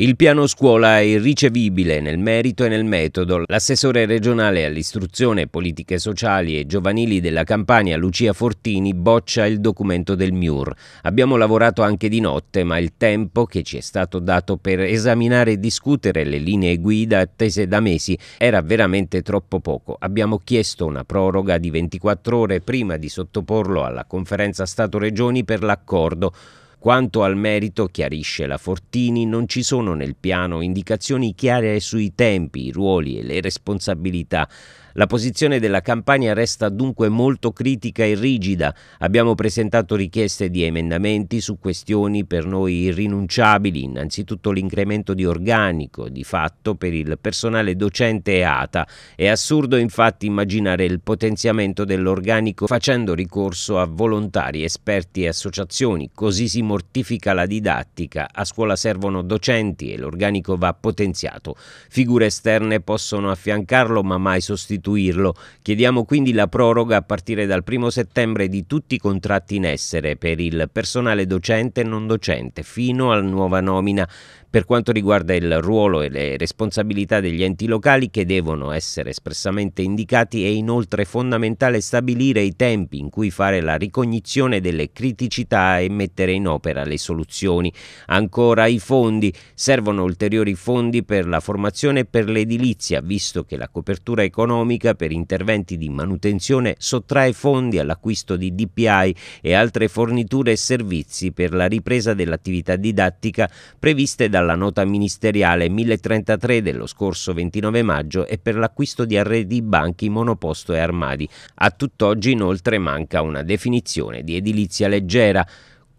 Il piano scuola è irricevibile nel merito e nel metodo. L'assessore regionale all'istruzione, politiche sociali e giovanili della Campania, Lucia Fortini, boccia il documento del MIUR. Abbiamo lavorato anche di notte, ma il tempo che ci è stato dato per esaminare e discutere le linee guida attese da mesi era veramente troppo poco. Abbiamo chiesto una proroga di 24 ore prima di sottoporlo alla conferenza Stato-Regioni per l'accordo. Quanto al merito, chiarisce la Fortini, non ci sono nel piano indicazioni chiare sui tempi, i ruoli e le responsabilità la posizione della Campania resta dunque molto critica e rigida. Abbiamo presentato richieste di emendamenti su questioni per noi irrinunciabili, innanzitutto l'incremento di organico, di fatto per il personale docente e ATA. È assurdo infatti immaginare il potenziamento dell'organico facendo ricorso a volontari, esperti e associazioni. Così si mortifica la didattica. A scuola servono docenti e l'organico va potenziato. Figure esterne possono affiancarlo ma mai sostituirlo sostituirlo. Chiediamo quindi la proroga a partire dal 1 settembre di tutti i contratti in essere per il personale docente e non docente fino alla nuova nomina per quanto riguarda il ruolo e le responsabilità degli enti locali che devono essere espressamente indicati, è inoltre fondamentale stabilire i tempi in cui fare la ricognizione delle criticità e mettere in opera le soluzioni. Ancora i fondi. Servono ulteriori fondi per la formazione e per l'edilizia, visto che la copertura economica per interventi di manutenzione sottrae fondi all'acquisto di DPI e altre forniture e servizi per la ripresa dell'attività didattica previste da dalla nota ministeriale 1033 dello scorso 29 maggio e per l'acquisto di arredi banchi, monoposto e armadi. A tutt'oggi inoltre manca una definizione di edilizia leggera.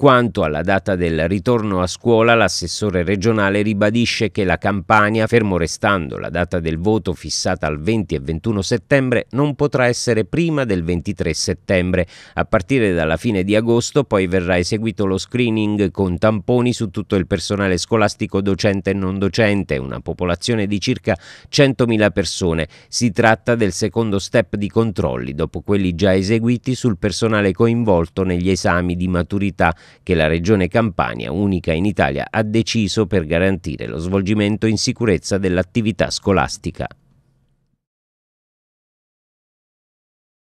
Quanto alla data del ritorno a scuola, l'assessore regionale ribadisce che la campagna, fermo restando la data del voto fissata al 20 e 21 settembre, non potrà essere prima del 23 settembre. A partire dalla fine di agosto poi verrà eseguito lo screening con tamponi su tutto il personale scolastico docente e non docente, una popolazione di circa 100.000 persone. Si tratta del secondo step di controlli, dopo quelli già eseguiti sul personale coinvolto negli esami di maturità che la Regione Campania, unica in Italia, ha deciso per garantire lo svolgimento in sicurezza dell'attività scolastica.